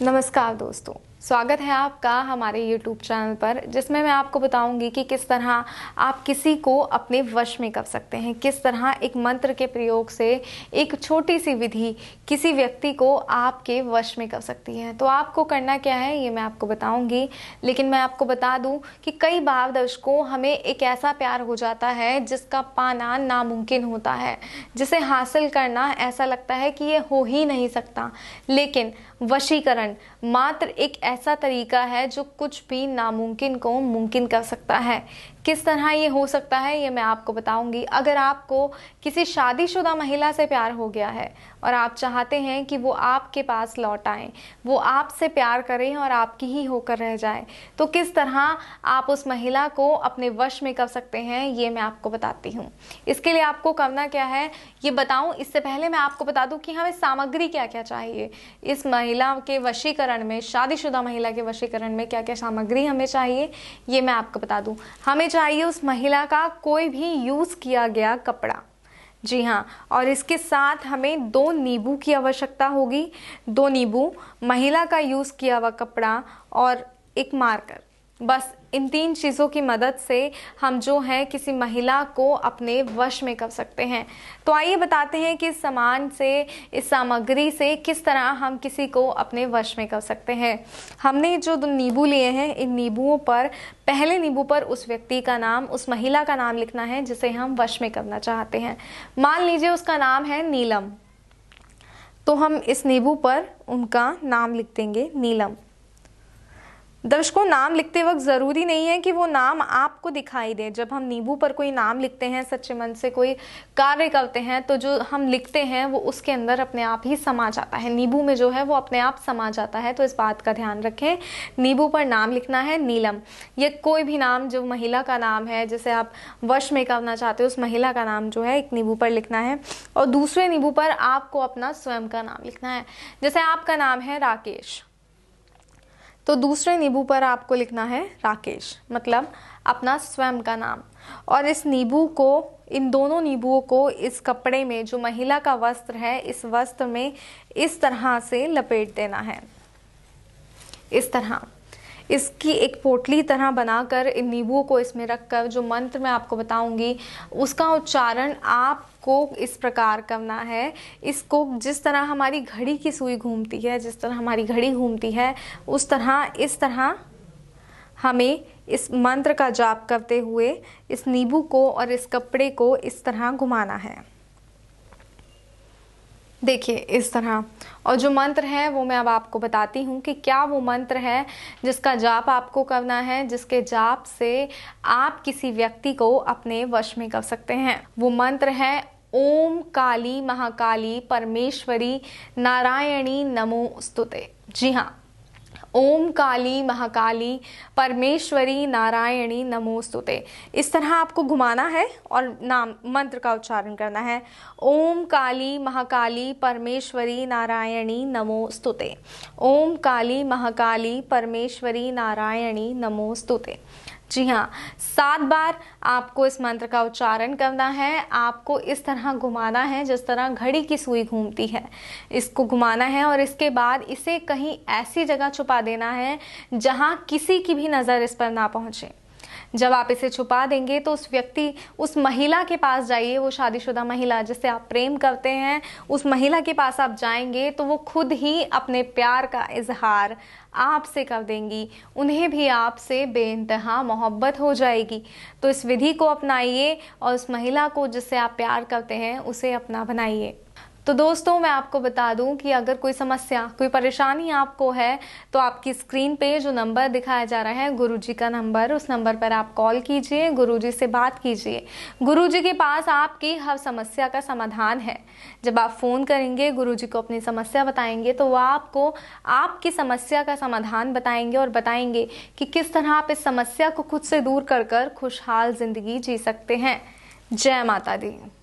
नमस्कार दोस्तों स्वागत है आपका हमारे यूट्यूब चैनल पर जिसमें मैं आपको बताऊंगी कि किस तरह आप किसी को अपने वश में कर सकते हैं किस तरह एक मंत्र के प्रयोग से एक छोटी सी विधि किसी व्यक्ति को आपके वश में कर सकती है तो आपको करना क्या है ये मैं आपको बताऊंगी लेकिन मैं आपको बता दूं कि कई बार दर्शकों हमें एक ऐसा प्यार हो जाता है जिसका पाना नामुमकिन होता है जिसे हासिल करना ऐसा लगता है कि ये हो ही नहीं सकता लेकिन वशीकरण मात्र एक ऐसा तरीका है जो कुछ भी नामुमकिन को मुमकिन कर सकता है किस तरह ये हो सकता है ये मैं आपको बताऊंगी अगर आपको किसी शादीशुदा महिला से प्यार हो गया है और आप चाहते हैं कि वो आपके पास लौट आए वो आपसे प्यार करें और आपकी ही होकर रह जाए तो किस तरह आप उस महिला को अपने वश में कर सकते हैं ये मैं आपको बताती हूँ इसके लिए आपको करना क्या है ये बताऊँ इससे पहले मैं आपको बता दूँ कि हमें सामग्री क्या क्या चाहिए इस महिला के वशीकरण में शादीशुदा महिला के वशीकरण में क्या क्या सामग्री हमें चाहिए ये मैं आपको बता दूँ हमें चाहिए उस महिला का कोई भी यूज़ किया गया कपड़ा जी हाँ और इसके साथ हमें दो नींबू की आवश्यकता होगी दो नींबू महिला का यूज़ किया हुआ कपड़ा और एक मार्कर बस इन तीन चीज़ों की मदद से हम जो है किसी महिला को अपने वश में कर सकते हैं तो आइए बताते हैं कि इस सामान से इस सामग्री से किस तरह हम किसी को अपने वश में कर सकते हैं हमने जो नींबू लिए हैं इन नींबुओं पर पहले नींबू पर उस व्यक्ति का नाम उस महिला का नाम लिखना है जिसे हम वश में करना चाहते हैं मान लीजिए उसका नाम है नीलम तो हम इस नींबू पर उनका नाम लिख देंगे नीलम दर्शकों नाम लिखते वक्त ज़रूरी नहीं है कि वो नाम आपको दिखाई दे जब हम नींबू पर कोई नाम लिखते हैं सच्चे मन से कोई कार्य करते हैं तो जो हम लिखते हैं वो उसके अंदर अपने आप ही समा जाता है नींबू में जो है वो अपने आप समा जाता है तो इस बात का ध्यान रखें नींबू पर नाम लिखना है नीलम ये कोई भी नाम जो महिला का नाम है जैसे आप वश में करना चाहते हो उस महिला का नाम जो है एक नींबू पर लिखना है और दूसरे नींबू पर आपको अपना स्वयं का नाम लिखना है जैसे आपका नाम है राकेश तो दूसरे नींबू पर आपको लिखना है राकेश मतलब अपना स्वयं का नाम और इस नींबू को इन दोनों नींबुओं को इस कपड़े में जो महिला का वस्त्र है इस वस्त्र में इस तरह से लपेट देना है इस तरह इसकी एक पोटली तरह बनाकर इन नींबू को इसमें रखकर जो मंत्र मैं आपको बताऊंगी उसका उच्चारण आप को इस प्रकार करना है इसको जिस तरह हमारी घड़ी की सुई घूमती है जिस तरह हमारी घड़ी घूमती है उस तरह इस तरह हमें इस मंत्र का जाप करते हुए इस नींबू को और इस कपड़े को इस तरह घुमाना है देखिए इस तरह और जो मंत्र हैं वो मैं अब आपको बताती हूँ कि क्या वो मंत्र है जिसका जाप आपको करना है जिसके जाप से आप किसी व्यक्ति को अपने वश में कर सकते हैं वो मंत्र है ओम काली महाकाली परमेश्वरी नारायणी नमो स्तुते जी हाँ ओम काली महाकाली परमेश्वरी नारायणी नमोस्तुते इस तरह आपको घुमाना है और नाम मंत्र का उच्चारण करना है ओम काली महाकाली परमेश्वरी नारायणी नमोस्तुते ओम काली महाकाली परमेश्वरी नारायणी नमोस्तुते जी हाँ सात बार आपको इस मंत्र का उच्चारण करना है आपको इस तरह घुमाना है जिस तरह घड़ी की सुई घूमती है इसको घुमाना है और इसके बाद इसे कहीं ऐसी जगह छुपा देना है जहाँ किसी की भी नज़र इस पर ना पहुँचे जब आप इसे छुपा देंगे तो उस व्यक्ति उस महिला के पास जाइए वो शादीशुदा महिला जिससे आप प्रेम करते हैं उस महिला के पास आप जाएंगे तो वो खुद ही अपने प्यार का इजहार आपसे कर देंगी उन्हें भी आपसे बेानतहा मोहब्बत हो जाएगी तो इस विधि को अपनाइए और उस महिला को जिससे आप प्यार करते हैं उसे अपना बनाइए तो दोस्तों मैं आपको बता दूं कि अगर कोई समस्या कोई परेशानी आपको है तो आपकी स्क्रीन पे जो नंबर दिखाया जा रहा है गुरुजी का नंबर उस नंबर पर आप कॉल कीजिए गुरुजी से बात कीजिए गुरुजी के पास आपकी हर समस्या का समाधान है जब आप फ़ोन करेंगे गुरुजी को अपनी समस्या बताएंगे तो वह आपको आपकी समस्या का समाधान बताएंगे और बताएंगे कि किस तरह आप इस समस्या को खुद से दूर कर कर खुशहाल ज़िंदगी जी सकते हैं जय माता दी